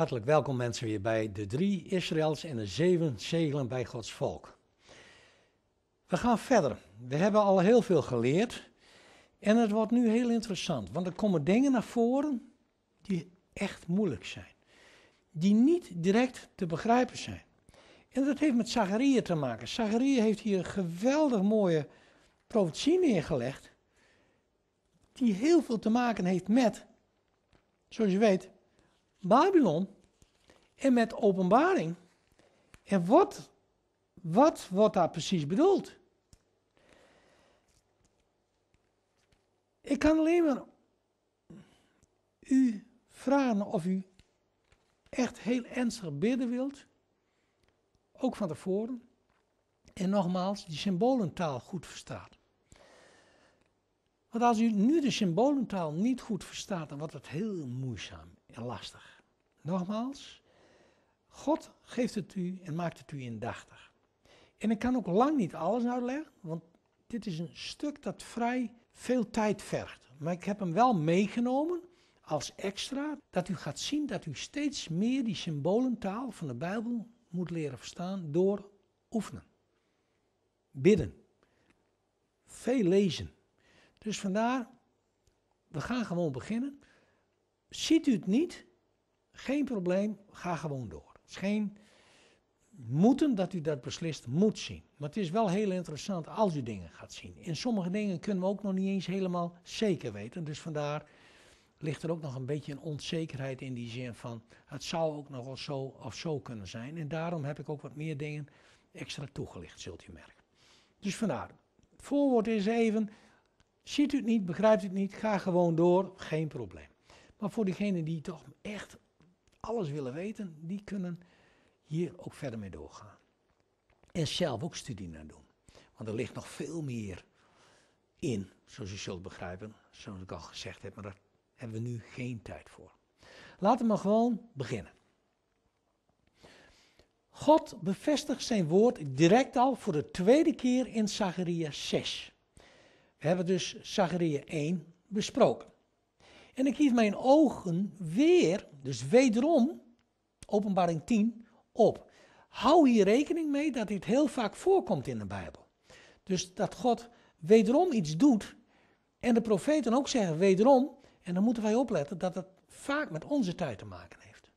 Hartelijk welkom mensen weer bij de drie Israëls en de zeven zegelen bij Gods volk. We gaan verder. We hebben al heel veel geleerd. En het wordt nu heel interessant, want er komen dingen naar voren die echt moeilijk zijn. Die niet direct te begrijpen zijn. En dat heeft met Zachariah te maken. Zachariah heeft hier een geweldig mooie profetie neergelegd. Die heel veel te maken heeft met, zoals je weet, Babylon en met openbaring. En wat, wat wordt daar precies bedoeld? Ik kan alleen maar u vragen of u echt heel ernstig bidden wilt, ook van tevoren, en nogmaals die symbolentaal goed verstaat. Want als u nu de symbolentaal niet goed verstaat, dan wordt het heel moeizaam lastig. Nogmaals, God geeft het u en maakt het u indachtig. En ik kan ook lang niet alles uitleggen, want dit is een stuk dat vrij veel tijd vergt. Maar ik heb hem wel meegenomen als extra, dat u gaat zien dat u steeds meer die symbolentaal van de Bijbel moet leren verstaan door oefenen. Bidden. Veel lezen. Dus vandaar, we gaan gewoon beginnen. Ziet u het niet? Geen probleem, ga gewoon door. Het is geen moeten dat u dat beslist moet zien. Maar het is wel heel interessant als u dingen gaat zien. En sommige dingen kunnen we ook nog niet eens helemaal zeker weten. Dus vandaar ligt er ook nog een beetje een onzekerheid in die zin van het zou ook nog wel zo of zo kunnen zijn. En daarom heb ik ook wat meer dingen extra toegelicht, zult u merken. Dus vandaar, het voorwoord is even, ziet u het niet, begrijpt u het niet, ga gewoon door, geen probleem. Maar voor diegenen die toch echt alles willen weten, die kunnen hier ook verder mee doorgaan. En zelf ook studie naar doen. Want er ligt nog veel meer in, zoals u zult begrijpen, zoals ik al gezegd heb, maar daar hebben we nu geen tijd voor. Laten we maar gewoon beginnen. God bevestigt zijn woord direct al voor de tweede keer in Zachariah 6. We hebben dus Zachariah 1 besproken. En ik hief mijn ogen weer, dus wederom, openbaring 10, op. Hou hier rekening mee dat dit heel vaak voorkomt in de Bijbel. Dus dat God wederom iets doet en de profeten ook zeggen wederom. En dan moeten wij opletten dat het vaak met onze tijd te maken heeft.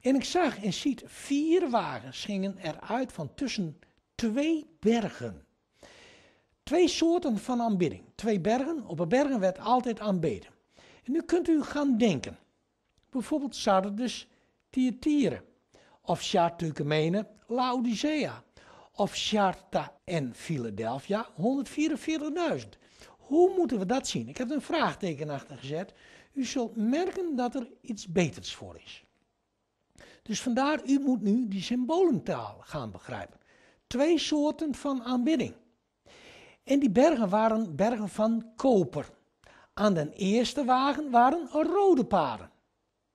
En ik zag en ziet, vier wagens gingen eruit van tussen twee bergen. Twee soorten van aanbidding. Twee bergen. Op een bergen werd altijd aanbeden. En nu kunt u gaan denken. Bijvoorbeeld Sardes, Thyatira. Of Sjaartukemene, Laodicea. Of Charta en Philadelphia, 144.000. Hoe moeten we dat zien? Ik heb een vraagteken achter gezet. U zult merken dat er iets beters voor is. Dus vandaar, u moet nu die symbolentaal gaan begrijpen. Twee soorten van aanbidding. En die bergen waren bergen van koper. Aan den eerste wagen waren rode paarden.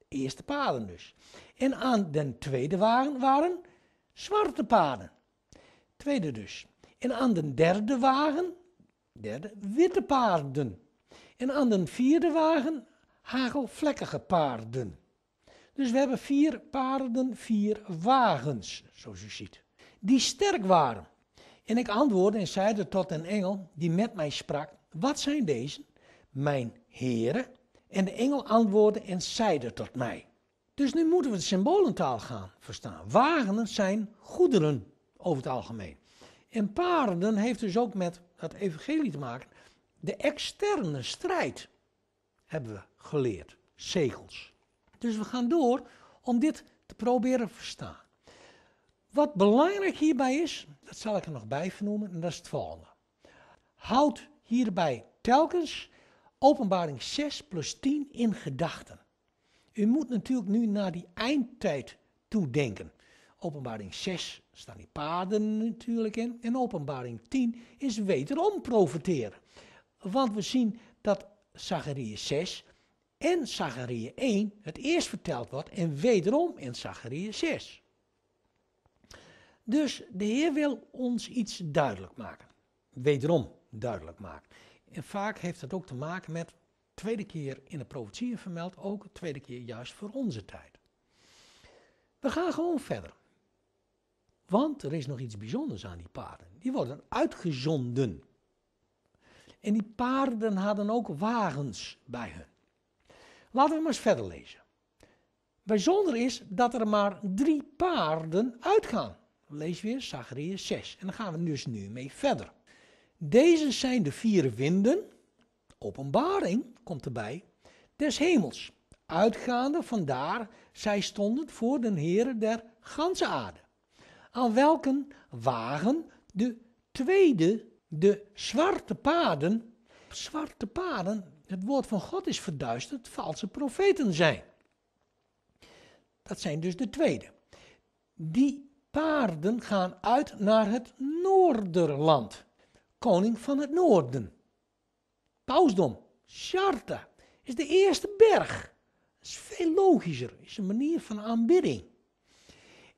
Eerste paarden dus. En aan den tweede wagen waren zwarte paarden. Tweede dus. En aan den derde wagen, derde, witte paarden. En aan den vierde wagen hagelvlekkige paarden. Dus we hebben vier paarden, vier wagens, zoals u ziet. Die sterk waren. En ik antwoordde en zeide tot een engel die met mij sprak: Wat zijn deze? mijn heren. En de engel antwoordde en zeide tot mij. Dus nu moeten we de symbolentaal gaan verstaan. Wagens zijn goederen over het algemeen. En paarden heeft dus ook met het evangelie te maken. De externe strijd hebben we geleerd. Zegels. Dus we gaan door om dit te proberen te verstaan. Wat belangrijk hierbij is, dat zal ik er nog bij vernoemen, en dat is het volgende. Houd hierbij telkens Openbaring 6 plus 10 in gedachten. U moet natuurlijk nu naar die eindtijd toedenken. Openbaring 6 staan die paden natuurlijk in. En openbaring 10 is wederom profiteren. Want we zien dat Zachariah 6 en Zachariah 1 het eerst verteld wordt en wederom in Zachariah 6. Dus de Heer wil ons iets duidelijk maken. Wederom duidelijk maken. En vaak heeft het ook te maken met tweede keer in de profetieën vermeld, ook tweede keer juist voor onze tijd. We gaan gewoon verder. Want er is nog iets bijzonders aan die paarden. Die worden uitgezonden. En die paarden hadden ook wagens bij hun. Laten we maar eens verder lezen. Bijzonder is dat er maar drie paarden uitgaan. Lees weer Zachariah 6. En dan gaan we dus nu mee verder. Deze zijn de vier winden, openbaring komt erbij, des hemels, uitgaande vandaar zij stonden voor den Heere der ganse aarde, aan welken wagen de tweede, de zwarte paden, zwarte paden, het woord van God is verduisterd, valse profeten zijn. Dat zijn dus de tweede. Die paarden gaan uit naar het noorderland koning van het noorden. Pausdom, Sharta, is de eerste berg. Dat is veel logischer, is een manier van aanbidding.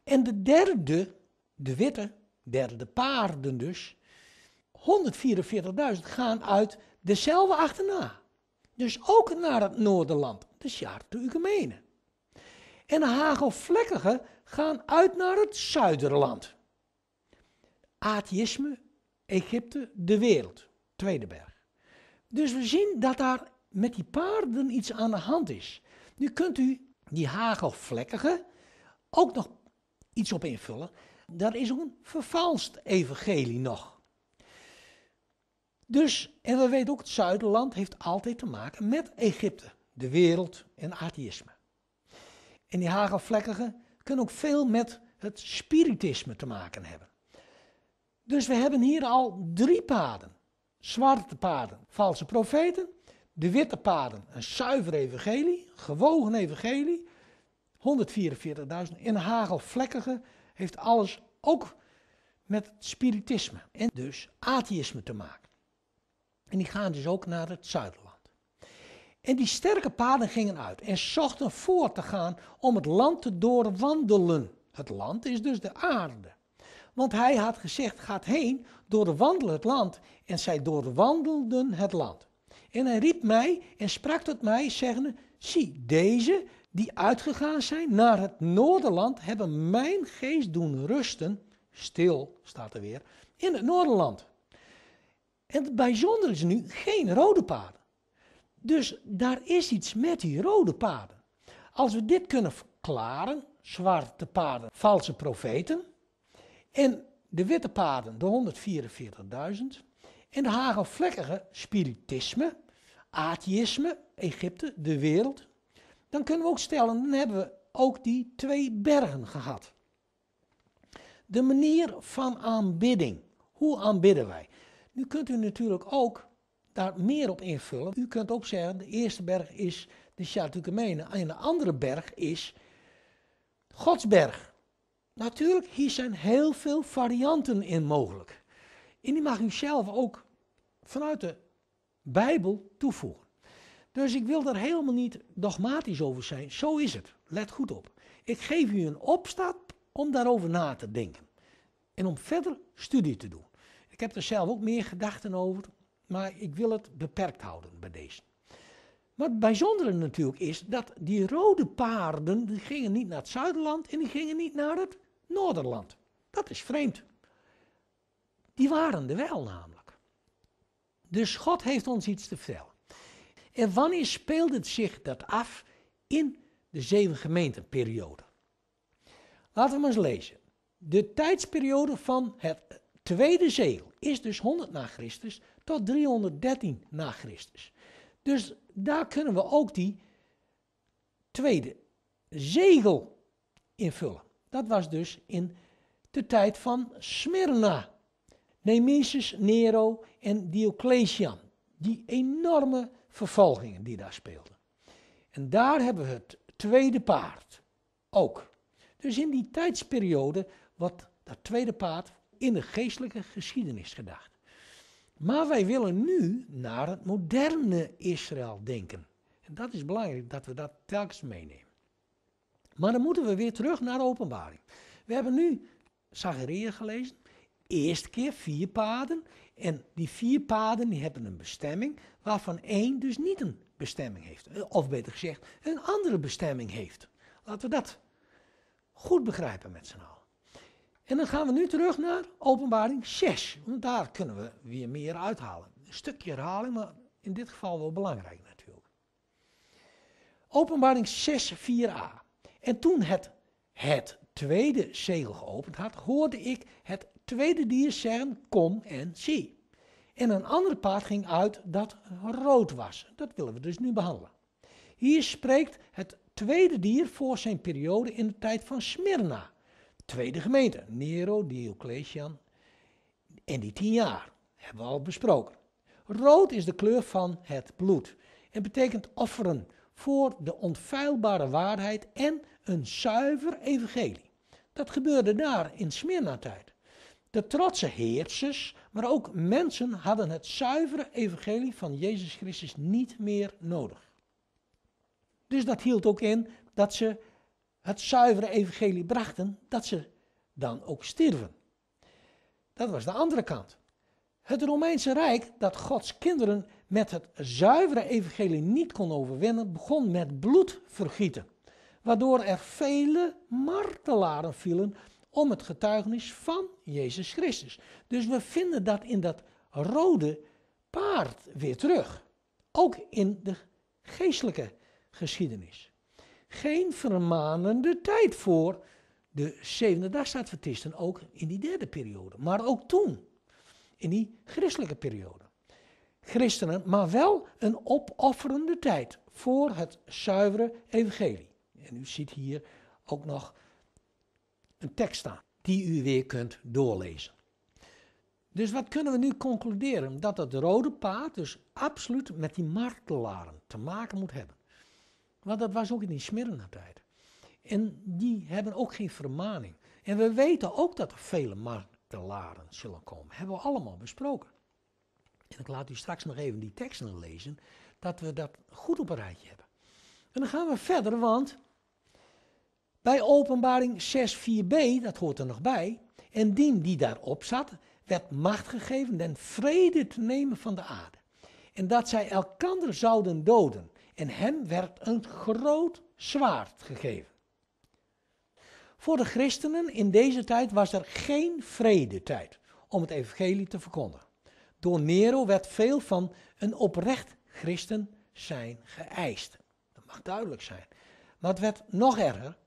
En de derde, de witte, derde paarden dus, 144.000 gaan uit dezelfde achterna. Dus ook naar het noorderland, de Sharta Ugemene. En de hagelvlekkigen gaan uit naar het zuiderland. Atheïsme Egypte, de wereld, tweede berg. Dus we zien dat daar met die paarden iets aan de hand is. Nu kunt u die hagelvlekkige ook nog iets op invullen. Daar is ook een vervalst evangelie nog. Dus, en we weten ook, het Zuiderland heeft altijd te maken met Egypte, de wereld en atheïsme. En die hagelvlekkige kunnen ook veel met het spiritisme te maken hebben. Dus we hebben hier al drie paden. Zwarte paden, valse profeten. De witte paden, een zuiver evangelie, gewogen evangelie. 144.000 in hagelvlekkige heeft alles ook met spiritisme en dus atheïsme te maken. En die gaan dus ook naar het zuiderland. En die sterke paden gingen uit en zochten voort te gaan om het land te doorwandelen. Het land is dus de aarde. Want hij had gezegd, gaat heen, doorwandel het land. En zij doorwandelden het land. En hij riep mij en sprak tot mij, zeggende, zie, deze die uitgegaan zijn naar het noorderland, hebben mijn geest doen rusten, stil staat er weer, in het noorderland. En het bijzondere is nu geen rode paarden. Dus daar is iets met die rode paarden. Als we dit kunnen verklaren, zwarte paarden, valse profeten, en de witte paden, de 144.000. En de hagelvlekkige spiritisme, atheïsme, Egypte, de wereld. Dan kunnen we ook stellen, dan hebben we ook die twee bergen gehad. De manier van aanbidding. Hoe aanbidden wij? Nu kunt u natuurlijk ook daar meer op invullen. U kunt ook zeggen, de eerste berg is de Chatukemene en de andere berg is Godsberg natuurlijk, hier zijn heel veel varianten in mogelijk. En die mag u zelf ook vanuit de Bijbel toevoegen. Dus ik wil daar helemaal niet dogmatisch over zijn. Zo is het. Let goed op. Ik geef u een opstap om daarover na te denken. En om verder studie te doen. Ik heb er zelf ook meer gedachten over. Maar ik wil het beperkt houden bij deze. Maar het bijzondere natuurlijk is dat die rode paarden, die gingen niet naar het zuiderland en die gingen niet naar het Noorderland. Dat is vreemd. Die waren er wel namelijk. Dus God heeft ons iets te vertellen. En wanneer speelde het zich dat af in de zeven gemeentenperiode? Laten we maar eens lezen. De tijdsperiode van het tweede zegel is dus 100 na Christus tot 313 na Christus. Dus daar kunnen we ook die tweede zegel invullen. Dat was dus in de tijd van Smyrna. Nemesis, Nero en Diocletian. Die enorme vervolgingen die daar speelden. En daar hebben we het tweede paard ook. Dus in die tijdsperiode wordt dat tweede paard in de geestelijke geschiedenis gedacht. Maar wij willen nu naar het moderne Israël denken. En dat is belangrijk dat we dat telkens meenemen. Maar dan moeten we weer terug naar de openbaring. We hebben nu Zachariah gelezen. Eerste keer vier paden. En die vier paden die hebben een bestemming, waarvan één dus niet een bestemming heeft. Of beter gezegd, een andere bestemming heeft. Laten we dat goed begrijpen met z'n allen. En dan gaan we nu terug naar openbaring 6. Want daar kunnen we weer meer uithalen. Een stukje herhaling, maar in dit geval wel belangrijk natuurlijk. Openbaring 6, 4a. En toen het, het tweede zegel geopend had, hoorde ik het tweede dier zeggen, kom en zie. En een ander paard ging uit dat rood was. Dat willen we dus nu behandelen. Hier spreekt het tweede dier voor zijn periode in de tijd van Smyrna. Tweede gemeente, Nero, Diocletian. En die tien jaar hebben we al besproken. Rood is de kleur van het bloed en betekent offeren, voor de onfeilbare waarheid en een zuiver evangelie. Dat gebeurde daar in Smyrna tijd. De trotse heersers, maar ook mensen hadden het zuivere evangelie van Jezus Christus niet meer nodig. Dus dat hield ook in dat ze het zuivere evangelie brachten, dat ze dan ook stierven. Dat was de andere kant. Het Romeinse Rijk dat Gods kinderen met het zuivere evangelie niet kon overwinnen, begon met bloed vergieten. Waardoor er vele martelaren vielen om het getuigenis van Jezus Christus. Dus we vinden dat in dat rode paard weer terug. Ook in de geestelijke geschiedenis. Geen vermanende tijd voor de zevende dagsadventisten, ook in die derde periode. Maar ook toen, in die christelijke periode christenen, maar wel een opofferende tijd voor het zuivere evangelie. En u ziet hier ook nog een tekst staan die u weer kunt doorlezen. Dus wat kunnen we nu concluderen? Dat het rode paard dus absoluut met die martelaren te maken moet hebben. Want dat was ook in die smyrna tijd. En die hebben ook geen vermaning. En we weten ook dat er vele martelaren zullen komen. Hebben we allemaal besproken en ik laat u straks nog even die teksten lezen, dat we dat goed op een rijtje hebben. En dan gaan we verder, want bij openbaring 6.4b, dat hoort er nog bij, en dien die daarop zat, werd macht gegeven den vrede te nemen van de aarde. En dat zij elkander zouden doden. En hem werd een groot zwaard gegeven. Voor de christenen in deze tijd was er geen vredetijd om het evangelie te verkondigen door Nero werd veel van een oprecht christen zijn geëist. Dat mag duidelijk zijn. Maar het werd nog erger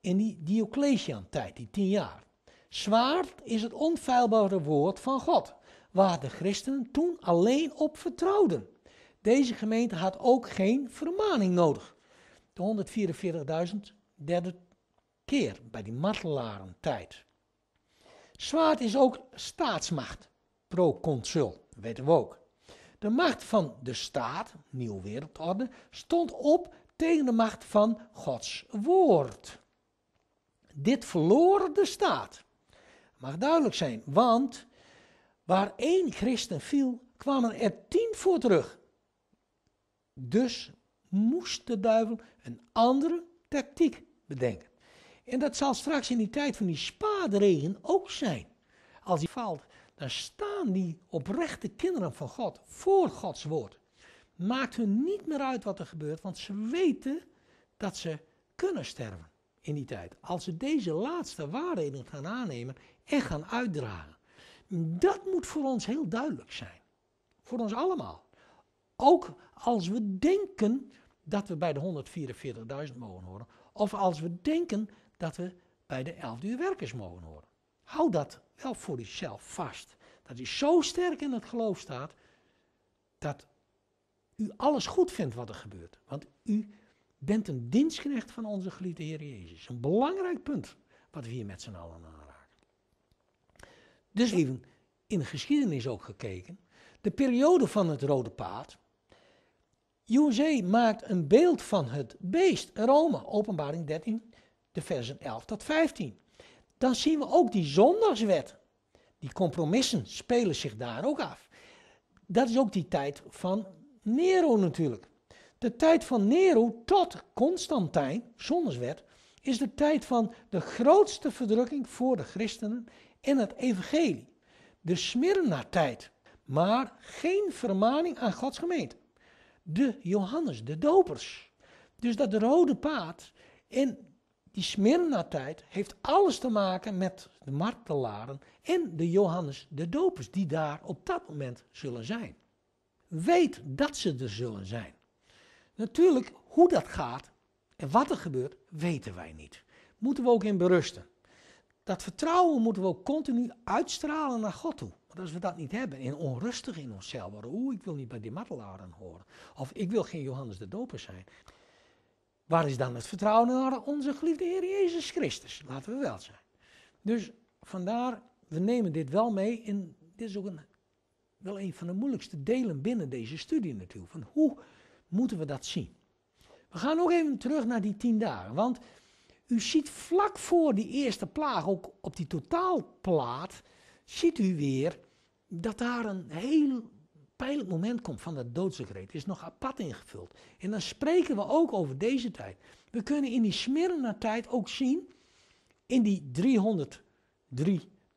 in die diocletian tijd die tien jaar. Zwaard is het onfeilbare woord van God, waar de christenen toen alleen op vertrouwden. Deze gemeente had ook geen vermaning nodig. De 144.000 derde keer bij die martelaren tijd. Zwaard is ook staatsmacht, proconsul weten we ook. De macht van de staat, nieuwe wereldorde, stond op tegen de macht van Gods woord. Dit verloor de staat. Mag duidelijk zijn, want waar één christen viel, kwamen er tien voor terug. Dus moest de duivel een andere tactiek bedenken. En dat zal straks in die tijd van die spaadregen ook zijn. Als hij faalt, dan staan die oprechte kinderen van God voor Gods woord. Maakt hun niet meer uit wat er gebeurt, want ze weten dat ze kunnen sterven in die tijd. Als ze deze laatste waarheden gaan aannemen en gaan uitdragen. Dat moet voor ons heel duidelijk zijn. Voor ons allemaal. Ook als we denken dat we bij de 144.000 mogen horen. Of als we denken dat we bij de 11 werkers mogen horen. Hou dat wel voor jezelf vast. Dat u zo sterk in het geloof staat dat u alles goed vindt wat er gebeurt. Want u bent een dienstknecht van onze geliefde Heer Jezus. Een belangrijk punt wat we hier met z'n allen aanraken. Dus even in de geschiedenis ook gekeken. De periode van het rode paard. USA e maakt een beeld van het beest, Rome, openbaring 13, de versen 11 tot 15 dan zien we ook die zondagswet. Die compromissen spelen zich daar ook af. Dat is ook die tijd van Nero natuurlijk. De tijd van Nero tot Constantijn, zondagswet, is de tijd van de grootste verdrukking voor de christenen en het evangelie. De Smyrna-tijd, maar geen vermaning aan Gods gemeente. De Johannes, de dopers. Dus dat rode paard in die Smyrna-tijd heeft alles te maken met de martelaren en de Johannes de Dopers, die daar op dat moment zullen zijn. Weet dat ze er zullen zijn. Natuurlijk, hoe dat gaat en wat er gebeurt, weten wij niet. Moeten we ook in berusten. Dat vertrouwen moeten we ook continu uitstralen naar God toe. Want als we dat niet hebben en onrustig in onszelf worden, oeh, ik wil niet bij die martelaren horen. Of ik wil geen Johannes de Doper zijn Waar is dan het vertrouwen naar onze geliefde Heer Jezus Christus? Laten we wel zijn. Dus vandaar, we nemen dit wel mee. En dit is ook een, wel een van de moeilijkste delen binnen deze studie natuurlijk. Van hoe moeten we dat zien? We gaan ook even terug naar die tien dagen. Want u ziet vlak voor die eerste plaag, ook op die totaalplaat, ziet u weer dat daar een heel pijnlijk moment komt van dat doodsdecreet, is nog apart ingevuld. En dan spreken we ook over deze tijd. We kunnen in die Smyrna tijd ook zien, in die 303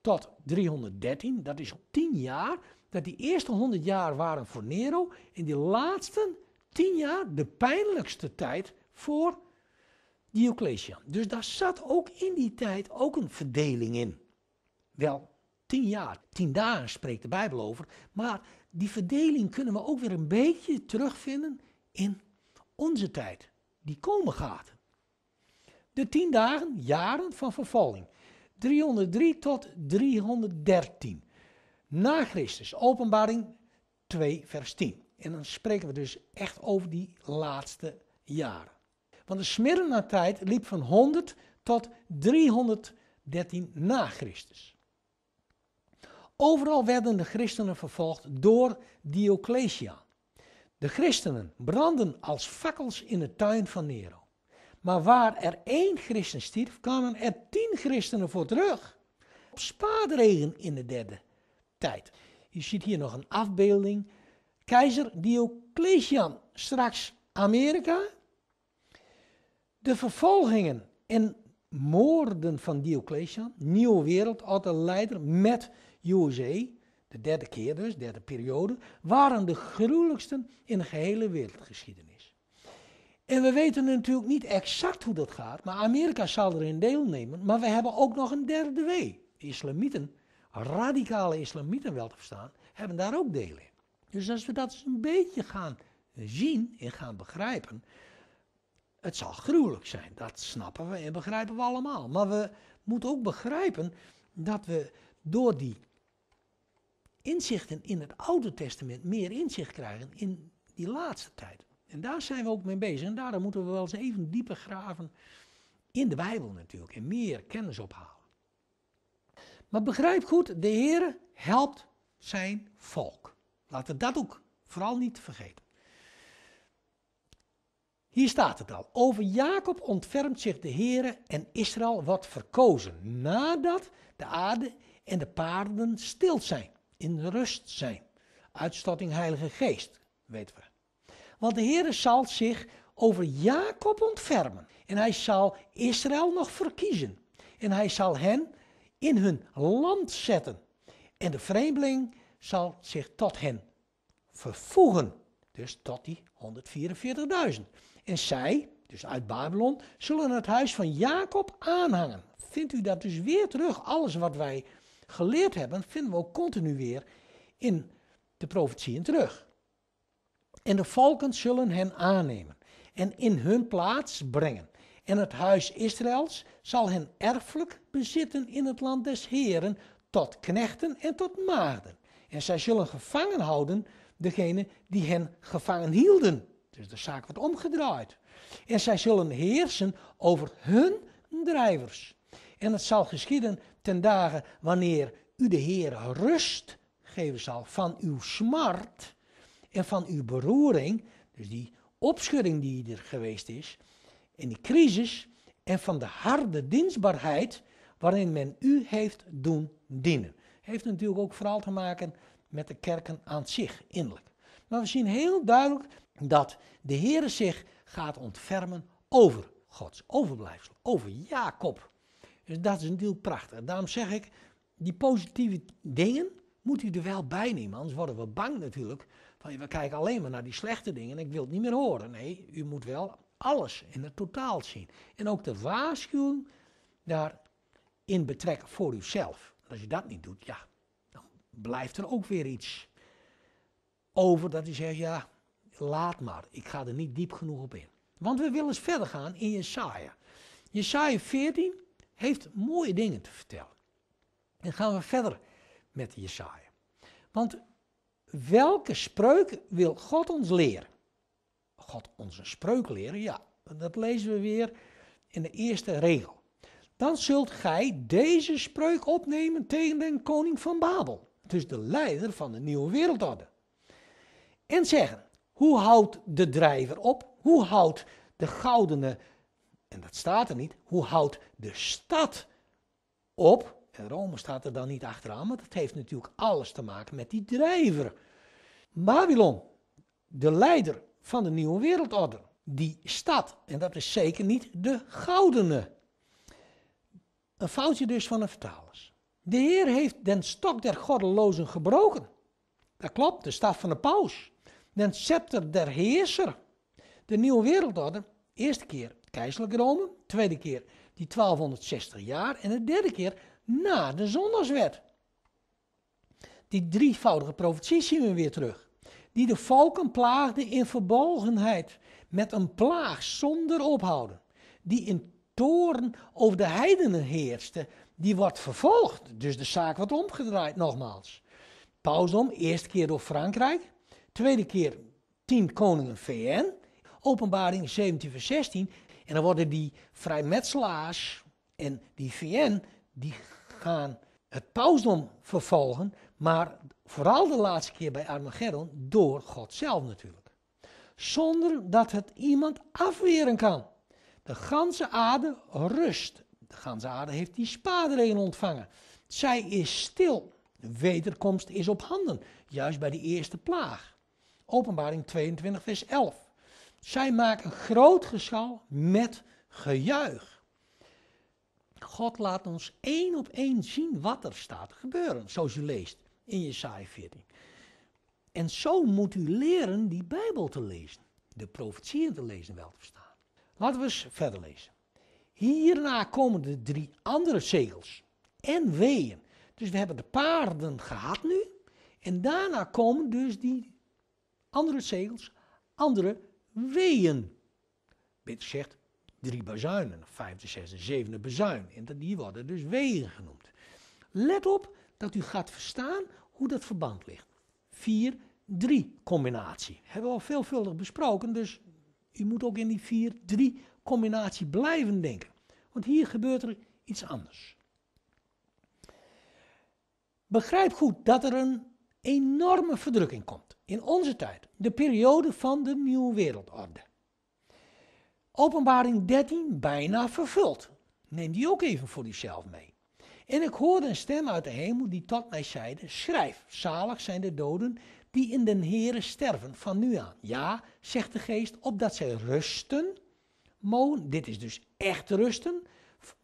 tot 313, dat is 10 jaar, dat die eerste 100 jaar waren voor Nero en die laatste 10 jaar de pijnlijkste tijd voor Diocletian. Dus daar zat ook in die tijd ook een verdeling in. Wel, 10 jaar, 10 dagen spreekt de Bijbel over, maar die verdeling kunnen we ook weer een beetje terugvinden in onze tijd, die komen gaat. De tien dagen, jaren van vervalling. 303 tot 313. Na Christus, openbaring 2, vers 10. En dan spreken we dus echt over die laatste jaren. Want de Smyrna-tijd liep van 100 tot 313 na Christus. Overal werden de christenen vervolgd door Diocletian. De christenen brandden als fakkels in de tuin van Nero. Maar waar er één christen stierf, kwamen er tien christenen voor terug. Op spaadregen in de derde tijd. Je ziet hier nog een afbeelding. Keizer Diocletian, straks Amerika. De vervolgingen en moorden van Diocletian, nieuwe wereld, altijd leider, met USA, de derde keer dus, derde periode, waren de gruwelijksten in de gehele wereldgeschiedenis. En we weten natuurlijk niet exact hoe dat gaat, maar Amerika zal erin deelnemen. Maar we hebben ook nog een derde w, islamieten, radicale islamieten wel te verstaan, hebben daar ook deel in. Dus als we dat eens een beetje gaan zien en gaan begrijpen, het zal gruwelijk zijn. Dat snappen we en begrijpen we allemaal. Maar we moeten ook begrijpen dat we door die inzichten in het Oude Testament meer inzicht krijgen in die laatste tijd. En daar zijn we ook mee bezig. En daarom moeten we wel eens even dieper graven in de Bijbel natuurlijk. En meer kennis ophalen. Maar begrijp goed, de Heer helpt zijn volk. Laten we dat ook vooral niet vergeten. Hier staat het al. Over Jacob ontfermt zich de Heere en Israël wordt verkozen, nadat de aarde en de paarden stil zijn in rust zijn. Uitstorting Heilige Geest, weten we. Want de Heere zal zich over Jacob ontfermen. En hij zal Israël nog verkiezen. En hij zal hen in hun land zetten. En de vreemdeling zal zich tot hen vervoegen. Dus tot die 144.000. En zij, dus uit Babylon, zullen het huis van Jacob aanhangen. Vindt u dat dus weer terug? Alles wat wij geleerd hebben, vinden we ook continu weer in de profetieën terug. En de valken zullen hen aannemen en in hun plaats brengen. En het huis Israëls zal hen erfelijk bezitten in het land des Heren, tot knechten en tot maarden. En zij zullen gevangen houden degene die hen gevangen hielden. Dus de zaak wordt omgedraaid. En zij zullen heersen over hun drijvers. En het zal geschieden ten dagen wanneer u de Heer rust geven zal van uw smart en van uw beroering, dus die opschudding die er geweest is, en die crisis, en van de harde dienstbaarheid waarin men u heeft doen dienen. Heeft natuurlijk ook vooral te maken met de kerken aan zich, innerlijk. Maar we zien heel duidelijk dat de Heer zich gaat ontfermen over Gods overblijfsel, over Jacob. Dus dat is een deal prachtig. Daarom zeg ik, die positieve dingen moet u er wel bij nemen. Anders worden we bang natuurlijk. Van, we kijken alleen maar naar die slechte dingen en ik wil het niet meer horen. Nee, u moet wel alles in het totaal zien. En ook de waarschuwing daarin betrekken voor uzelf. Als je dat niet doet, ja, dan blijft er ook weer iets over dat u zegt, ja, laat maar. Ik ga er niet diep genoeg op in. Want we willen eens verder gaan in Jesaja. Jesaja 14, heeft mooie dingen te vertellen. En gaan we verder met Jesaja. Want welke spreuk wil God ons leren? God onze spreuk leren, ja. Dat lezen we weer in de eerste regel. Dan zult gij deze spreuk opnemen tegen den koning van Babel. Dus de leider van de nieuwe wereldorde. En zeggen, hoe houdt de drijver op? Hoe houdt de goudene en dat staat er niet, hoe houdt de stad op? En Rome staat er dan niet achteraan, want dat heeft natuurlijk alles te maken met die drijver. Babylon, de leider van de nieuwe wereldorde, die stad, en dat is zeker niet de goudene. Een foutje dus van de vertalers. De Heer heeft den stok der goddelozen gebroken. Dat klopt, de staf van de paus. Den scepter der heerser. De nieuwe wereldorde, eerste keer, keizerlijk Rome. Tweede keer die 1260 jaar. En de derde keer na de zondagswet. Die drievoudige profetie zien we weer terug. Die de volken plaagde in verbogenheid Met een plaag zonder ophouden. Die in toren over de heidenen heerste. Die wordt vervolgd. Dus de zaak wordt omgedraaid nogmaals. Pausdom, eerste keer door Frankrijk. Tweede keer 10 koningen VN. Openbaring 17 vers 16. En dan worden die vrijmetselaars en die VN, die gaan het pausdom vervolgen, maar vooral de laatste keer bij Armageddon, door God zelf natuurlijk. Zonder dat het iemand afweren kan. De ganse aarde rust. De ganse aarde heeft die spaadregen ontvangen. Zij is stil. De wederkomst is op handen. Juist bij die eerste plaag. Openbaring 22, vers 11. Zij maken groot geschal met gejuich. God laat ons één op één zien wat er staat te gebeuren, zoals u leest in Jesaja 14. En zo moet u leren die Bijbel te lezen, de profetieën te lezen wel te verstaan. Laten we eens verder lezen. Hierna komen de drie andere zegels en weeën. Dus we hebben de paarden gehad nu. En daarna komen dus die andere zegels, andere weeën. Beter zegt drie bazuinen, vijfde, zesde, zevende bezuin, En die worden dus wegen genoemd. Let op dat u gaat verstaan hoe dat verband ligt. 4-3 combinatie. Hebben we al veelvuldig besproken, dus u moet ook in die 4-3 combinatie blijven denken. Want hier gebeurt er iets anders. Begrijp goed dat er een enorme verdrukking komt in onze tijd, de periode van de nieuwe wereldorde. Openbaring 13 bijna vervuld. Neem die ook even voor jezelf mee. En ik hoorde een stem uit de hemel die tot mij zeide: Schrijf, zalig zijn de doden die in den Here sterven van nu aan. Ja, zegt de geest, opdat zij rusten, mogen, dit is dus echt rusten,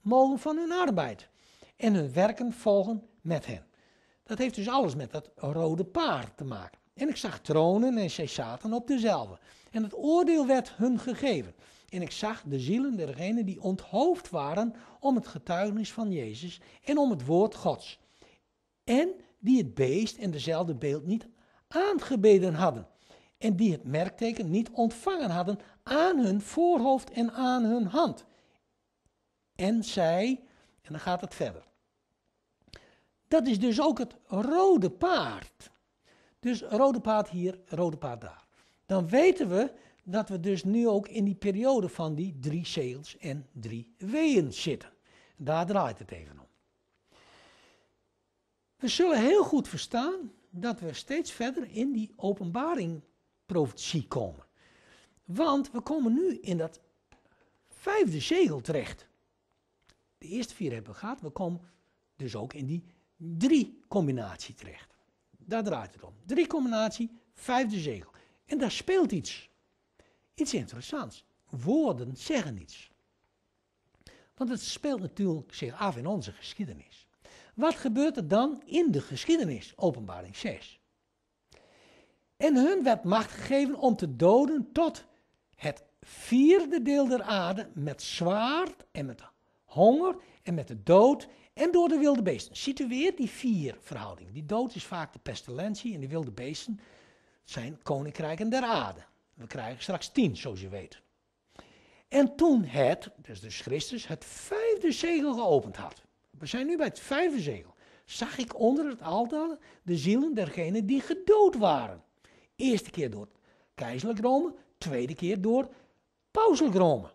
mogen van hun arbeid. En hun werken volgen met hen. Dat heeft dus alles met dat rode paard te maken. En ik zag tronen en zij zaten op dezelfde. En het oordeel werd hun gegeven. En ik zag de zielen dergenen die onthoofd waren om het getuigenis van Jezus en om het woord Gods. En die het beest en dezelfde beeld niet aangebeden hadden. En die het merkteken niet ontvangen hadden aan hun voorhoofd en aan hun hand. En zij, en dan gaat het verder. Dat is dus ook het rode paard. Dus rode paard hier, rode paard daar. Dan weten we dat we dus nu ook in die periode van die drie zeels en drie weeën zitten. Daar draait het even om. We zullen heel goed verstaan dat we steeds verder in die openbaring profetie komen. Want we komen nu in dat vijfde zegel terecht. De eerste vier hebben we gehad, we komen dus ook in die drie combinatie terecht. Daar draait het om. Drie combinatie, vijfde zegel. En daar speelt iets. Iets interessants. Woorden zeggen iets. Want het speelt natuurlijk zich af in onze geschiedenis. Wat gebeurt er dan in de geschiedenis? Openbaring 6. En hun werd macht gegeven om te doden tot het vierde deel der aarde met zwaard en met honger en met de dood en door de wilde beesten. Situeer die vier verhouding. Die dood is vaak de pestilentie en die wilde beesten zijn koninkrijken der aarde. We krijgen straks tien, zoals je weet. En toen het, dus, dus Christus, het vijfde zegel geopend had. We zijn nu bij het vijfde zegel. Zag ik onder het altaar de zielen dergenen die gedood waren. Eerste keer door keizerlijk Rome, tweede keer door pauselijk Rome.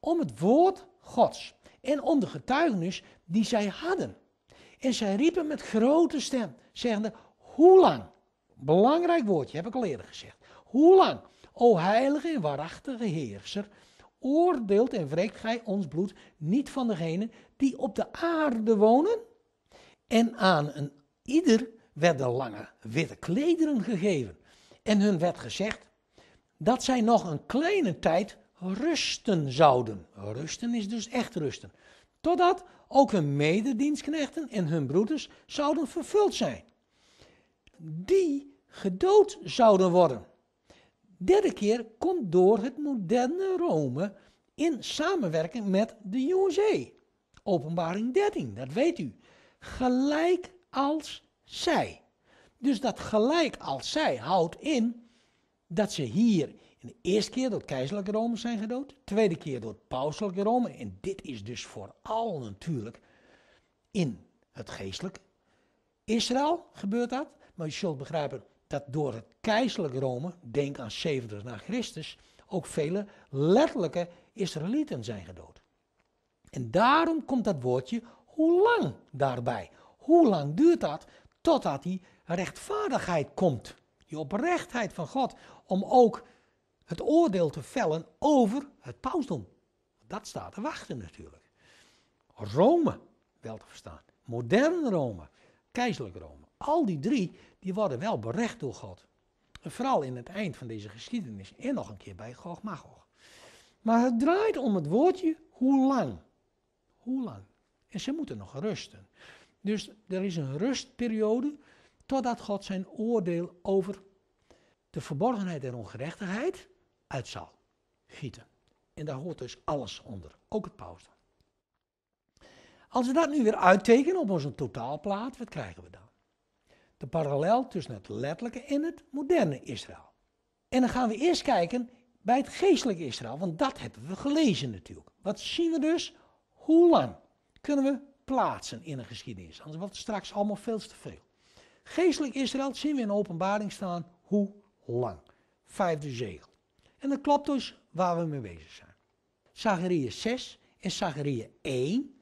Om het woord Gods en om de getuigenis die zij hadden. En zij riepen met grote stem, zeggende, hoe lang? Belangrijk woordje, heb ik al eerder gezegd. Hoe lang, o heilige en waarachtige heerser, oordeelt en wreekt gij ons bloed niet van degenen die op de aarde wonen? En aan een ieder werden lange witte klederen gegeven. En hun werd gezegd dat zij nog een kleine tijd rusten zouden. Rusten is dus echt rusten. Totdat ook hun mededienstknechten en hun broeders zouden vervuld zijn. Die gedood zouden worden. Derde keer komt door het moderne Rome in samenwerking met de Jozee. Openbaring 13, dat weet u. Gelijk als zij. Dus dat gelijk als zij houdt in dat ze hier en de eerste keer door keizerlijke Rome zijn gedood, de tweede keer door pauselijke Rome. En dit is dus vooral natuurlijk in het geestelijke. Israël gebeurt dat, maar je zult begrijpen dat door het keizerlijk Rome, denk aan 70 na Christus, ook vele letterlijke Israëlieten zijn gedood. En daarom komt dat woordje hoe lang daarbij. Hoe lang duurt dat totdat die rechtvaardigheid komt? Die oprechtheid van God om ook het oordeel te vellen over het pausdom. Dat staat te wachten natuurlijk. Rome, wel te verstaan. Modern Rome, keizerlijk Rome. Al die drie, die worden wel berecht door God. En vooral in het eind van deze geschiedenis en nog een keer bij Gog Magog. Maar het draait om het woordje hoe lang. Hoe lang. En ze moeten nog rusten. Dus er is een rustperiode totdat God zijn oordeel over de verborgenheid en ongerechtigheid uit zal gieten. En daar hoort dus alles onder, ook het pausdom. Als we dat nu weer uittekenen op onze totaalplaat, wat krijgen we dan? De parallel tussen het letterlijke en het moderne Israël. En dan gaan we eerst kijken bij het geestelijke Israël, want dat hebben we gelezen natuurlijk. Wat zien we dus? Hoe lang kunnen we plaatsen in een geschiedenis? Anders wordt het straks allemaal veel te veel. Geestelijk Israël zien we in openbaring staan hoe lang. Vijfde zegel. En dat klopt dus waar we mee bezig zijn. Zachariah 6 en Zachariah 1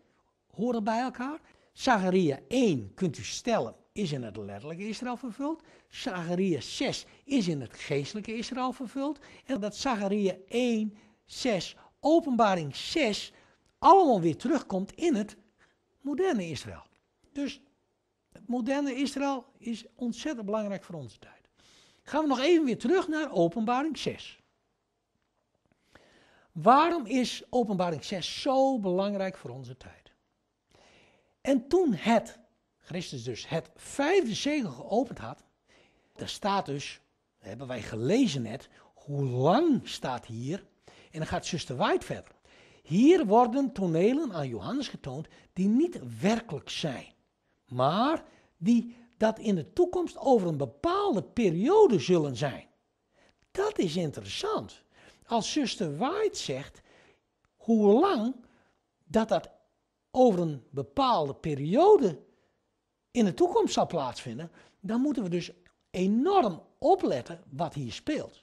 horen bij elkaar. Zachariah 1 kunt u stellen is in het letterlijke Israël vervuld. Zachariah 6 is in het geestelijke Israël vervuld. En dat Zachariah 1, 6, openbaring 6 allemaal weer terugkomt in het moderne Israël. Dus het moderne Israël is ontzettend belangrijk voor onze tijd. Gaan we nog even weer terug naar openbaring 6. Waarom is Openbaring 6 zo belangrijk voor onze tijd? En toen het, Christus dus, het vijfde zegel geopend had, daar staat dus, hebben wij gelezen net, hoe lang staat hier, en dan gaat zuster White verder. Hier worden tonelen aan Johannes getoond die niet werkelijk zijn, maar die dat in de toekomst over een bepaalde periode zullen zijn. Dat is interessant als zuster Waite zegt, hoe lang dat dat over een bepaalde periode in de toekomst zal plaatsvinden, dan moeten we dus enorm opletten wat hier speelt.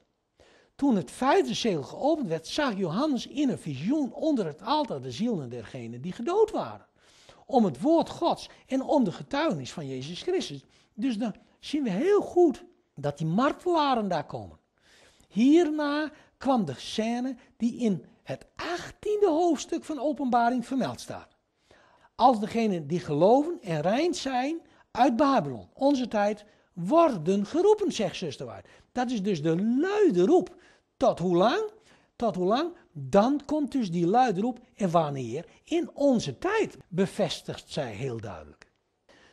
Toen het vijfde zegel geopend werd, zag Johannes in een visioen onder het altaar de zielen dergenen die gedood waren. Om het woord Gods en om de getuigenis van Jezus Christus. Dus dan zien we heel goed dat die martelaren daar komen. Hierna kwam de scène die in het achttiende hoofdstuk van Openbaring vermeld staat. Als degenen die geloven en rein zijn uit Babylon, onze tijd, worden geroepen, zegt zuster Waard. Dat is dus de luide roep. Tot hoe lang? Tot hoe lang? Dan komt dus die luide roep. En wanneer? In onze tijd, bevestigt zij heel duidelijk.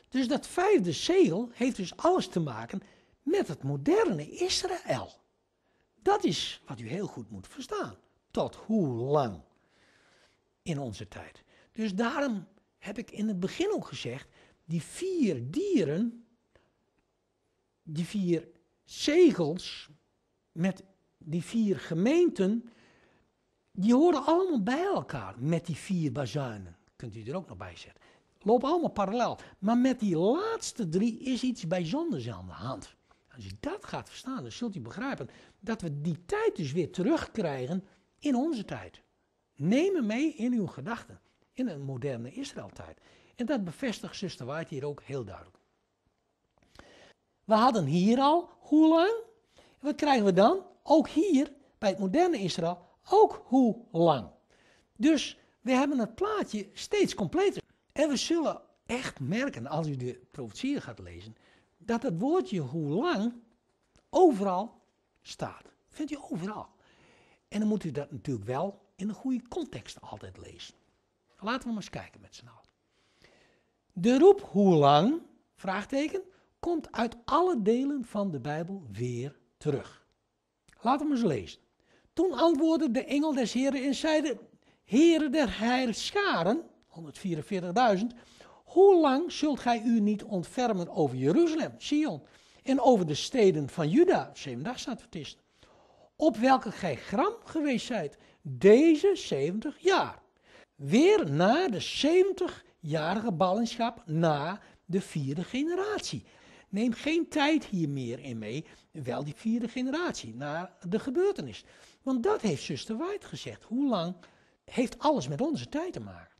Dus dat vijfde zegel heeft dus alles te maken met het moderne Israël. Dat is wat u heel goed moet verstaan. Tot hoe lang in onze tijd. Dus daarom heb ik in het begin ook gezegd, die vier dieren, die vier zegels met die vier gemeenten, die horen allemaal bij elkaar met die vier bazuinen. Kunt u er ook nog bij zetten. Lopen allemaal parallel. Maar met die laatste drie is iets bijzonders aan de hand. Als je dat gaat verstaan, dan zult u begrijpen dat we die tijd dus weer terugkrijgen in onze tijd. Neem hem mee in uw gedachten, in een moderne Israël tijd. En dat bevestigt zuster Waait hier ook heel duidelijk. We hadden hier al hoe lang? Wat krijgen we dan? Ook hier, bij het moderne Israël, ook hoe lang? Dus we hebben het plaatje steeds completer. En we zullen echt merken, als u de profetieën gaat lezen, dat het woordje hoe lang overal staat. Vindt u overal. En dan moet u dat natuurlijk wel in een goede context altijd lezen. Laten we maar eens kijken met z'n allen. De roep hoe lang, vraagteken, komt uit alle delen van de Bijbel weer terug. Laten we eens lezen. Toen antwoordde de engel des Heren en zeide, Heren der heilscharen, 144.000, hoe lang zult gij u niet ontfermen over Jeruzalem, Sion, en over de steden van Juda, Zevendagsadventisten, op welke gij gram geweest zijt deze 70 jaar? Weer na de 70-jarige ballingschap, na de vierde generatie. Neem geen tijd hier meer in mee, wel die vierde generatie, na de gebeurtenis. Want dat heeft zuster White gezegd. Hoe lang heeft alles met onze tijd te maken?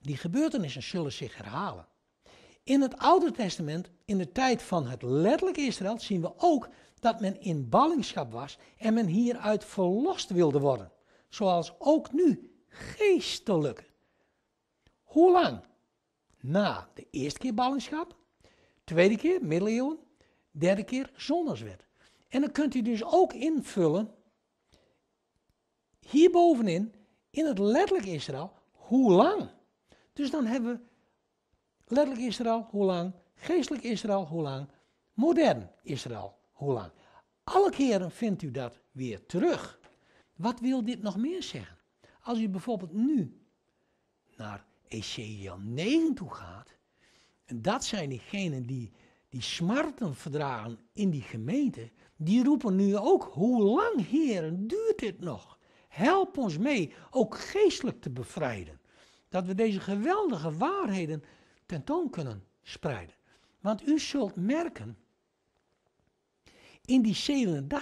Die gebeurtenissen zullen zich herhalen. In het Oude Testament, in de tijd van het letterlijk Israël, zien we ook dat men in ballingschap was en men hieruit verlost wilde worden. Zoals ook nu, geestelijk. Hoe lang? Na de eerste keer ballingschap, tweede keer middeleeuwen, derde keer zondagswet. En dan kunt u dus ook invullen, hierbovenin, in het letterlijk Israël, hoe lang? Dus dan hebben we letterlijk Israël, hoe lang? Geestelijk Israël, hoe lang? Modern Israël, hoe lang? Alle keren vindt u dat weer terug. Wat wil dit nog meer zeggen? Als u bijvoorbeeld nu naar Ezekiel 9 toe gaat, en dat zijn diegenen die die smarten verdragen in die gemeente, die roepen nu ook, hoe lang heren duurt dit nog? Help ons mee ook geestelijk te bevrijden dat we deze geweldige waarheden tentoon kunnen spreiden. Want u zult merken in die zevende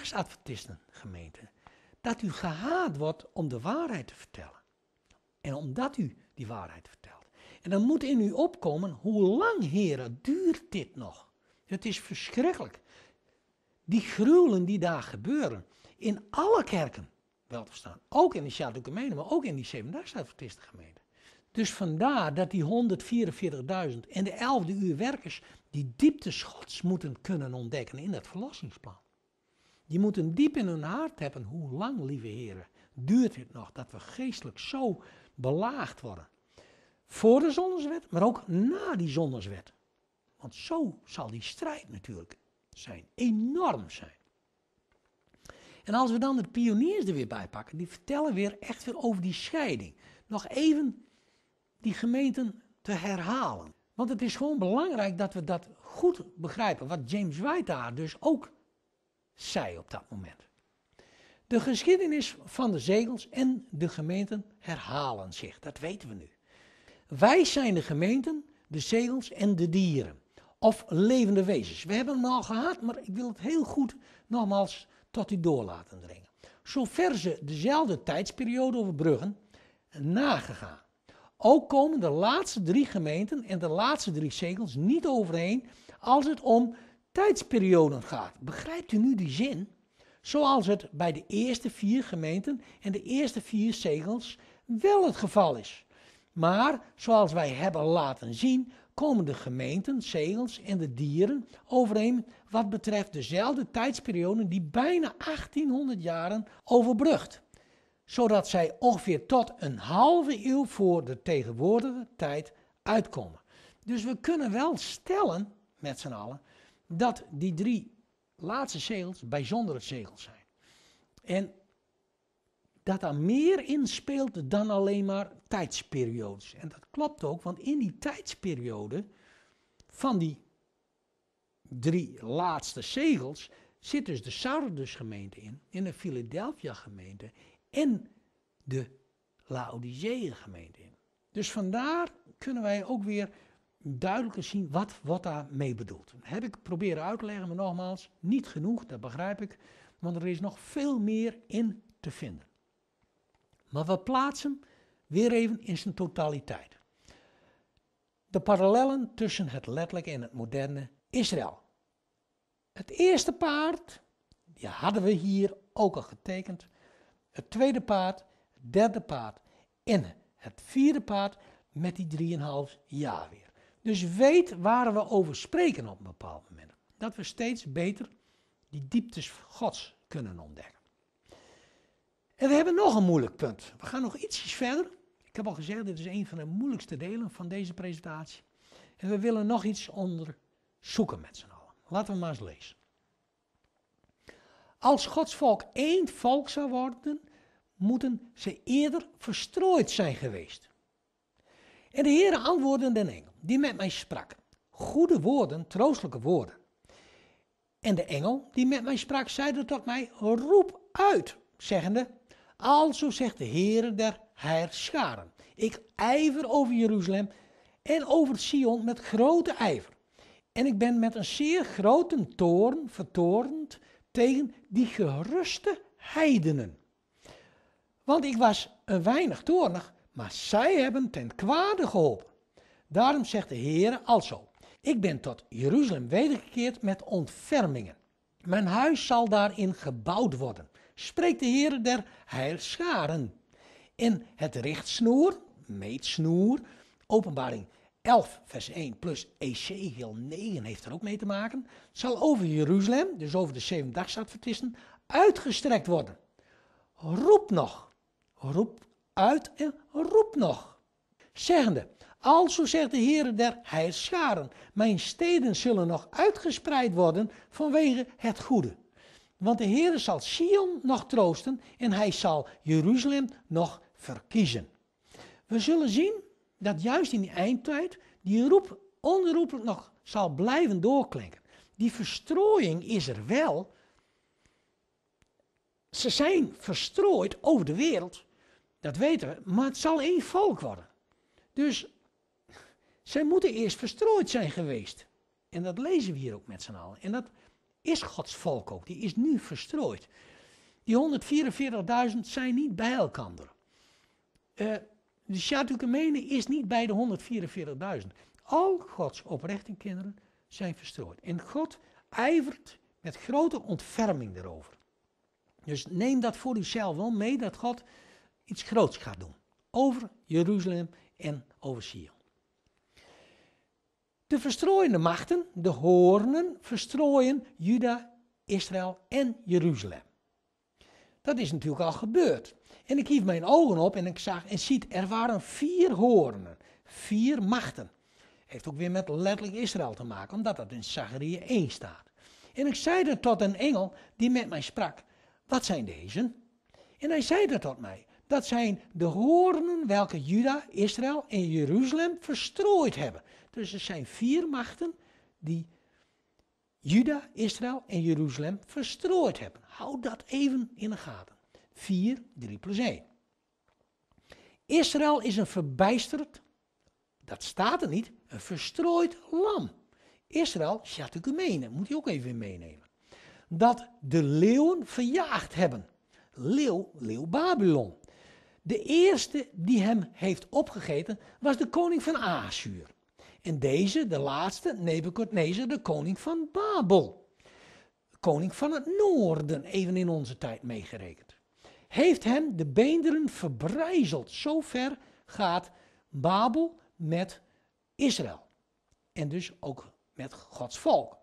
gemeente dat u gehaat wordt om de waarheid te vertellen. En omdat u die waarheid vertelt. En dan moet in u opkomen, hoe lang, heren, duurt dit nog? Het is verschrikkelijk. Die gruwelen die daar gebeuren, in alle kerken, wel te staan, ook in de Sjaardoekemeene, maar ook in die Adventisten gemeente. Dus vandaar dat die 144.000 en de 11e uur werkers die schots moeten kunnen ontdekken in dat verlossingsplan. Die moeten diep in hun hart hebben, hoe lang, lieve heren, duurt het nog dat we geestelijk zo belaagd worden. Voor de zondagswet, maar ook na die zondagswet. Want zo zal die strijd natuurlijk zijn, enorm zijn. En als we dan de pioniers er weer bij pakken, die vertellen weer echt weer over die scheiding. Nog even die gemeenten te herhalen. Want het is gewoon belangrijk dat we dat goed begrijpen, wat James White daar dus ook zei op dat moment. De geschiedenis van de zegels en de gemeenten herhalen zich, dat weten we nu. Wij zijn de gemeenten, de zegels en de dieren, of levende wezens. We hebben hem al gehad, maar ik wil het heel goed nogmaals tot u door laten dringen. Zover ze dezelfde tijdsperiode overbruggen, nagegaan. Ook komen de laatste drie gemeenten en de laatste drie zegels niet overeen als het om tijdsperioden gaat. Begrijpt u nu die zin? Zoals het bij de eerste vier gemeenten en de eerste vier zegels wel het geval is. Maar zoals wij hebben laten zien, komen de gemeenten, zegels en de dieren overeen wat betreft dezelfde tijdsperiode die bijna 1800 jaren overbrugt zodat zij ongeveer tot een halve eeuw voor de tegenwoordige tijd uitkomen. Dus we kunnen wel stellen, met z'n allen, dat die drie laatste zegels bijzondere zegels zijn. En dat daar meer in speelt dan alleen maar tijdsperiodes. En dat klopt ook, want in die tijdsperiode van die drie laatste zegels zit dus de Sardus gemeente in, in de Philadelphia gemeente, in de Laodicea gemeente in. Dus vandaar kunnen wij ook weer duidelijker zien wat, wat daarmee bedoelt. Heb ik proberen uit te leggen, maar nogmaals, niet genoeg, dat begrijp ik. Want er is nog veel meer in te vinden. Maar we plaatsen weer even in zijn totaliteit. De parallellen tussen het letterlijke en het moderne Israël. Het eerste paard, die hadden we hier ook al getekend. Het tweede paard, het derde paard en het vierde paard met die 3,5 jaar weer. Dus weet waar we over spreken op een bepaald moment. Dat we steeds beter die dieptes Gods kunnen ontdekken. En we hebben nog een moeilijk punt. We gaan nog ietsjes verder. Ik heb al gezegd, dit is een van de moeilijkste delen van deze presentatie. En we willen nog iets onderzoeken met z'n allen. Laten we maar eens lezen. Als Gods volk één volk zou worden, moeten ze eerder verstrooid zijn geweest. En de Heere antwoordde den engel, die met mij sprak. Goede woorden, troostelijke woorden. En de engel die met mij sprak, zeide tot mij, roep uit, zeggende, alzo zegt de Heere der Heerscharen. Ik ijver over Jeruzalem en over Sion met grote ijver. En ik ben met een zeer grote toorn vertorend tegen die geruste heidenen want ik was een weinig toornig, maar zij hebben ten kwade geholpen. Daarom zegt de Heer alzo, ik ben tot Jeruzalem wedergekeerd met ontfermingen. Mijn huis zal daarin gebouwd worden, spreekt de Heer der heilscharen. In het richtsnoer, meetsnoer, openbaring 11 vers 1 plus Ezekiel 9 heeft er ook mee te maken, zal over Jeruzalem, dus over de zeven zevendagsadventisten, uitgestrekt worden. Roep nog, roep uit en roep nog. Zeggende, alzo zegt de Heer der scharen. mijn steden zullen nog uitgespreid worden vanwege het goede. Want de Heer zal Sion nog troosten en hij zal Jeruzalem nog verkiezen. We zullen zien dat juist in die eindtijd die roep onroepelijk nog zal blijven doorklinken. Die verstrooiing is er wel. Ze zijn verstrooid over de wereld, dat weten we, maar het zal één volk worden. Dus zij moeten eerst verstrooid zijn geweest. En dat lezen we hier ook met z'n allen. En dat is Gods volk ook, die is nu verstrooid. Die 144.000 zijn niet bij elkander. Uh, de Shatukemene is niet bij de 144.000. Al Gods oprechte kinderen zijn verstrooid. En God ijvert met grote ontferming erover. Dus neem dat voor uzelf wel mee dat God iets groots gaat doen. Over Jeruzalem en over Sion. De verstrooiende machten, de hoornen, verstrooien Juda, Israël en Jeruzalem. Dat is natuurlijk al gebeurd. En ik hief mijn ogen op en ik zag en ziet, er waren vier hoornen, vier machten. Heeft ook weer met letterlijk Israël te maken, omdat dat in Zachariah 1 staat. En ik zeide tot een engel die met mij sprak, wat zijn deze? En hij zeide tot mij, dat zijn de hoornen welke Juda, Israël en Jeruzalem verstrooid hebben. Dus er zijn vier machten die Juda, Israël en Jeruzalem verstrooid hebben. Houd dat even in de gaten. 4, 3 plus 1. Israël is een verbijsterd, dat staat er niet, een verstrooid lam. Israël, Shatukumene, moet je ook even meenemen. Dat de leeuwen verjaagd hebben. Leeuw, leeuw Babylon. De eerste die hem heeft opgegeten was de koning van Assur. En deze, de laatste, Nebuchadnezzar, de koning van Babel. Koning van het noorden, even in onze tijd meegerekend. Heeft hem de beenderen verbrijzeld. Zo ver gaat Babel met Israël. En dus ook met Gods volk.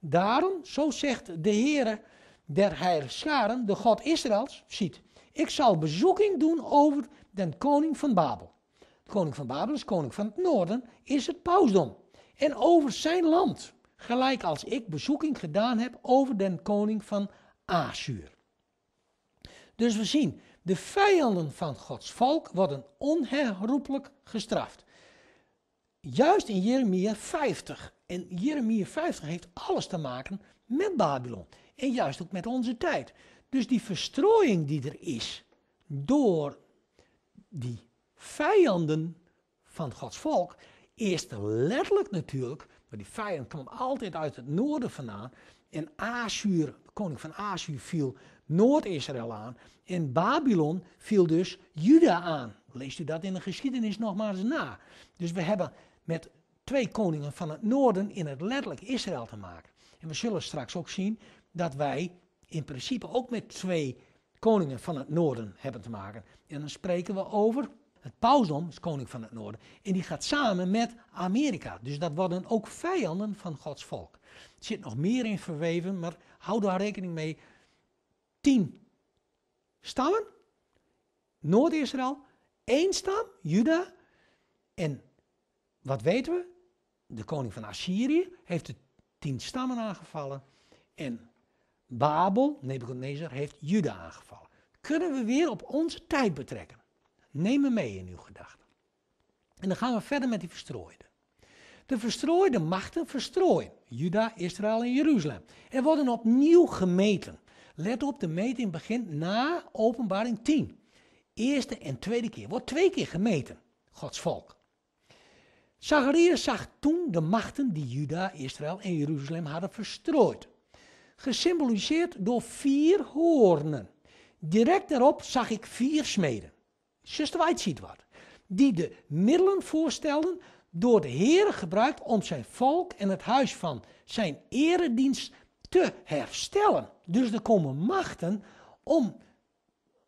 Daarom, zo zegt de Heere der Heilige Scharen, de God Israëls, ziet ik zal bezoeking doen over den koning van Babel. De koning van Babel is koning van het noorden, is het pausdom. En over zijn land, gelijk als ik bezoeking gedaan heb over den koning van Asur. Dus we zien, de vijanden van Gods volk worden onherroepelijk gestraft. Juist in Jeremia 50. En Jeremia 50 heeft alles te maken met Babylon. En juist ook met onze tijd. Dus die verstrooiing die er is door die vijanden van Gods volk, eerst letterlijk natuurlijk, maar die vijand kwam altijd uit het noorden vandaan. En Assur, de koning van Assur, viel Noord-Israël aan. En Babylon viel dus Juda aan. Leest u dat in de geschiedenis nogmaals na. Dus we hebben met twee koningen van het noorden in het letterlijk Israël te maken. En we zullen straks ook zien dat wij in principe ook met twee koningen van het noorden hebben te maken. En dan spreken we over het pausdom, koning van het noorden. En die gaat samen met Amerika. Dus dat worden ook vijanden van Gods volk. Er zit nog meer in verweven, maar hou daar rekening mee. Tien stammen, Noord-Israël, één stam, Juda. En wat weten we? De koning van Assyrië heeft de tien stammen aangevallen. En Babel, Nebuchadnezzar, heeft Juda aangevallen. Kunnen we weer op onze tijd betrekken? Neem me mee in uw gedachten. En dan gaan we verder met die verstrooiden. De verstrooide machten verstrooien. Juda, Israël en Jeruzalem. En worden opnieuw gemeten. Let op, de meting begint na openbaring 10. Eerste en tweede keer. Wordt twee keer gemeten. Gods volk. Zacharias zag toen de machten die Juda, Israël en Jeruzalem hadden verstrooid gesymboliseerd door vier hoornen. Direct daarop zag ik vier smeden. Zuster White ziet wat. Die de middelen voorstelden door de Heer gebruikt om zijn volk en het huis van zijn eredienst te herstellen. Dus er komen machten om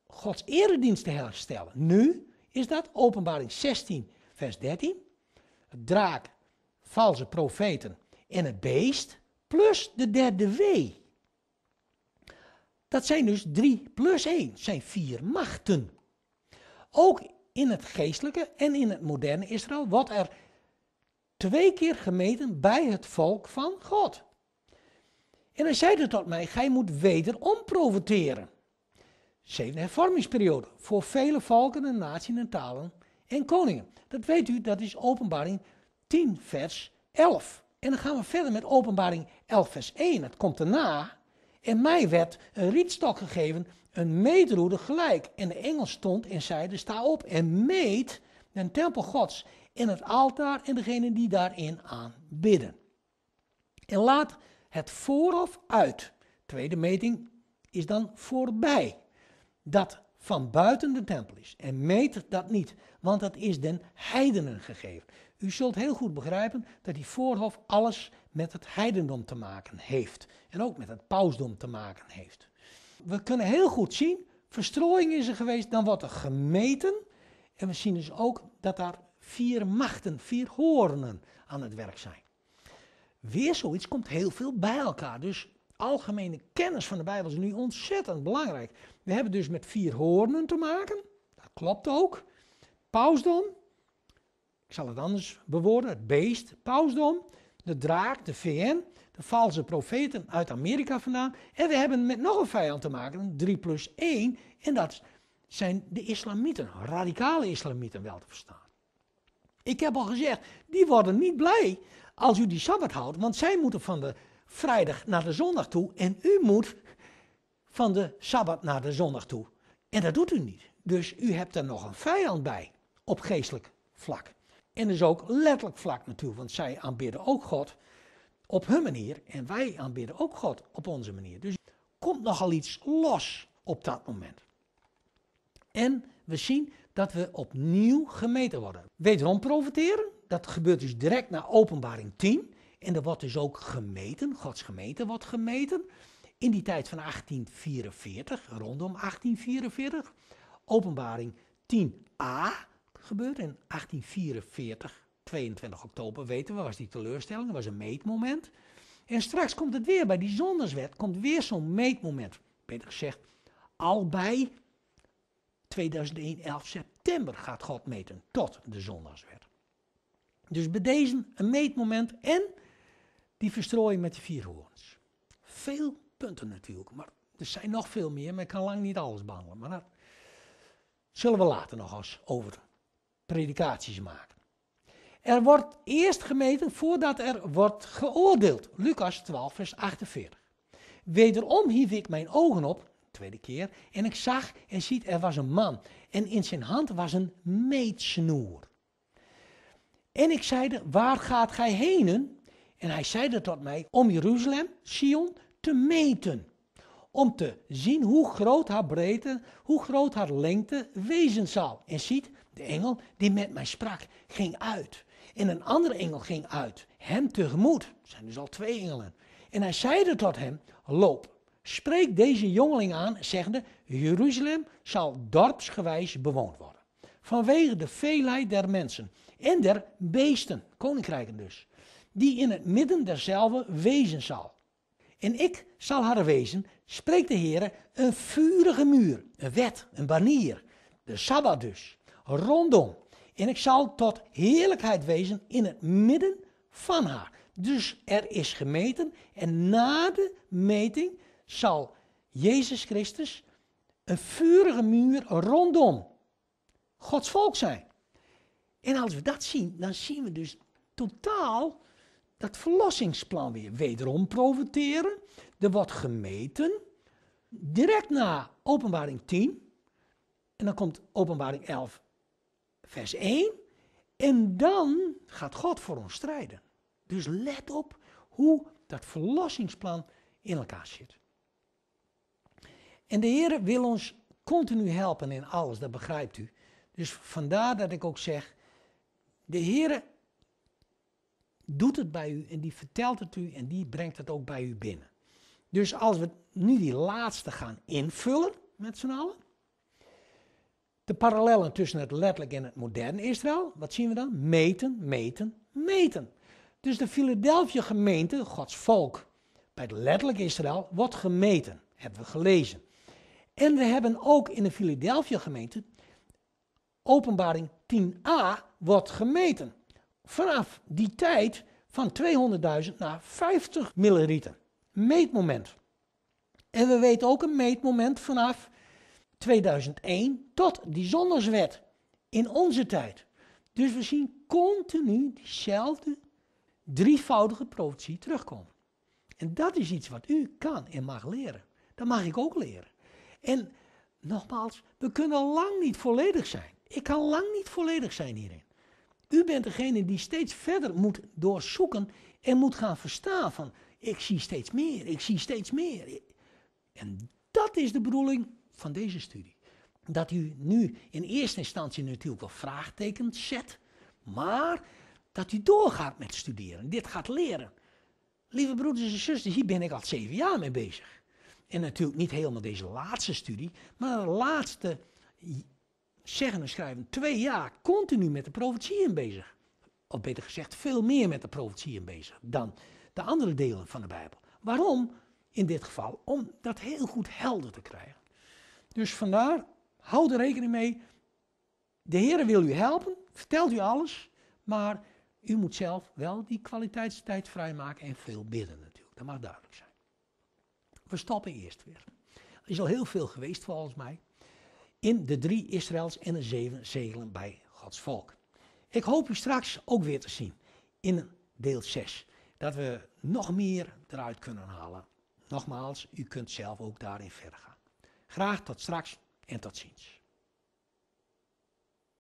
Gods eredienst te herstellen. Nu is dat openbaring 16, vers 13. Het draak, valse profeten en het beest, plus de derde wee. Dat zijn dus 3 plus 1, zijn vier machten. Ook in het geestelijke en in het moderne Israël wordt er twee keer gemeten bij het volk van God. En hij zeide tot mij, gij moet wederom profiteren. Zeven hervormingsperiode voor vele volken en naties en talen en koningen. Dat weet u, dat is openbaring 10 vers 11. En dan gaan we verder met openbaring 11 vers 1. Het komt erna. En mij werd een rietstok gegeven, een meetroede gelijk. En de engel stond en zeide, sta op en meet den tempel gods en het altaar en degene die daarin aanbidden. En laat het vooraf uit, tweede meting is dan voorbij, dat van buiten de tempel is. En meet dat niet, want dat is den heidenen gegeven. U zult heel goed begrijpen dat die voorhof alles met het heidendom te maken heeft. En ook met het pausdom te maken heeft. We kunnen heel goed zien, verstrooiing is er geweest, dan wordt er gemeten. En we zien dus ook dat daar vier machten, vier hoornen aan het werk zijn. Weer zoiets komt heel veel bij elkaar. Dus algemene kennis van de Bijbel is nu ontzettend belangrijk. We hebben dus met vier hoornen te maken. Dat klopt ook. Pausdom, ik zal het anders bewoorden, het beest, pausdom, de draak, de VN, de valse profeten uit Amerika vandaan. En we hebben met nog een vijand te maken, 3 plus 1, en dat zijn de islamieten, radicale islamieten wel te verstaan. Ik heb al gezegd, die worden niet blij als u die sabbat houdt, want zij moeten van de vrijdag naar de zondag toe en u moet van de sabbat naar de zondag toe. En dat doet u niet. Dus u hebt er nog een vijand bij op geestelijk vlak. En dus ook letterlijk vlak naartoe, want zij aanbidden ook God op hun manier en wij aanbidden ook God op onze manier. Dus er komt nogal iets los op dat moment. En we zien dat we opnieuw gemeten worden. Wederom profiteren, dat gebeurt dus direct na openbaring 10. En er wordt dus ook gemeten, Gods gemeente wordt gemeten. In die tijd van 1844, rondom 1844, openbaring 10a, Gebeurde in 1844. 22 oktober, weten we, was die teleurstelling, was een meetmoment. En straks komt het weer bij die zondagswet, komt weer zo'n meetmoment. Beter gezegd, al bij 2001, 11 september gaat God meten tot de zondagswet. Dus bij deze een meetmoment en die verstrooiing met de vier hoorns. Veel punten natuurlijk, maar er zijn nog veel meer, maar ik kan lang niet alles behandelen. Maar dat zullen we later nog eens over predicaties maken. Er wordt eerst gemeten voordat er wordt geoordeeld. Lucas 12, vers 48. Wederom hief ik mijn ogen op, tweede keer, en ik zag en ziet er was een man. En in zijn hand was een meetsnoer. En ik zeide, waar gaat gij heen? En hij zeide tot mij, om Jeruzalem, Sion, te meten. Om te zien hoe groot haar breedte, hoe groot haar lengte wezen zal. En ziet, de engel die met mij sprak, ging uit. En een andere engel ging uit, hem tegemoet. Er zijn dus al twee engelen. En hij zeide tot hem, loop, spreek deze jongeling aan, zeggende, Jeruzalem zal dorpsgewijs bewoond worden. Vanwege de veelheid der mensen en der beesten, koninkrijken dus, die in het midden derzelve wezen zal. En ik zal haar wezen, spreekt de Heer, een vurige muur, een wet, een banier, de Sabbat dus, rondom. En ik zal tot heerlijkheid wezen in het midden van haar. Dus er is gemeten en na de meting zal Jezus Christus een vurige muur rondom Gods volk zijn. En als we dat zien, dan zien we dus totaal dat verlossingsplan weer. Wederom profiteren. Er wordt gemeten. Direct na openbaring 10. En dan komt openbaring 11 vers 1. En dan gaat God voor ons strijden. Dus let op hoe dat verlossingsplan in elkaar zit. En de Heer wil ons continu helpen in alles, dat begrijpt u. Dus vandaar dat ik ook zeg, de Heer doet het bij u en die vertelt het u en die brengt het ook bij u binnen. Dus als we nu die laatste gaan invullen met z'n allen, de parallellen tussen het letterlijk en het moderne Israël, wat zien we dan? Meten, meten, meten. Dus de Philadelphia gemeente, Gods volk, bij het letterlijk Israël, wordt gemeten, hebben we gelezen. En we hebben ook in de Philadelphia gemeente, openbaring 10a wordt gemeten. Vanaf die tijd van 200.000 naar 50 milliliter. Meetmoment. En we weten ook een meetmoment vanaf 2001 tot die zondagswet in onze tijd. Dus we zien continu diezelfde drievoudige profetie terugkomen. En dat is iets wat u kan en mag leren. Dat mag ik ook leren. En nogmaals, we kunnen lang niet volledig zijn. Ik kan lang niet volledig zijn hierin. U bent degene die steeds verder moet doorzoeken en moet gaan verstaan van ik zie steeds meer, ik zie steeds meer. En dat is de bedoeling van deze studie. Dat u nu in eerste instantie natuurlijk wel vraagtekens zet, maar dat u doorgaat met studeren, dit gaat leren. Lieve broeders en zusters, hier ben ik al zeven jaar mee bezig. En natuurlijk niet helemaal deze laatste studie, maar de laatste, zeggen en schrijven, twee jaar continu met de profetie in bezig. Of beter gezegd, veel meer met de profetie in bezig dan de andere delen van de Bijbel. Waarom? In dit geval om dat heel goed helder te krijgen. Dus vandaar, hou er rekening mee. De Heer wil u helpen, vertelt u alles, maar u moet zelf wel die kwaliteitstijd vrijmaken en veel bidden natuurlijk. Dat mag duidelijk zijn. We stappen eerst weer. Er is al heel veel geweest volgens mij. In de drie Israëls en de zeven zegelen bij Gods volk. Ik hoop u straks ook weer te zien in deel 6. Dat we nog meer eruit kunnen halen. Nogmaals, u kunt zelf ook daarin verder gaan. Graag tot straks en tot ziens.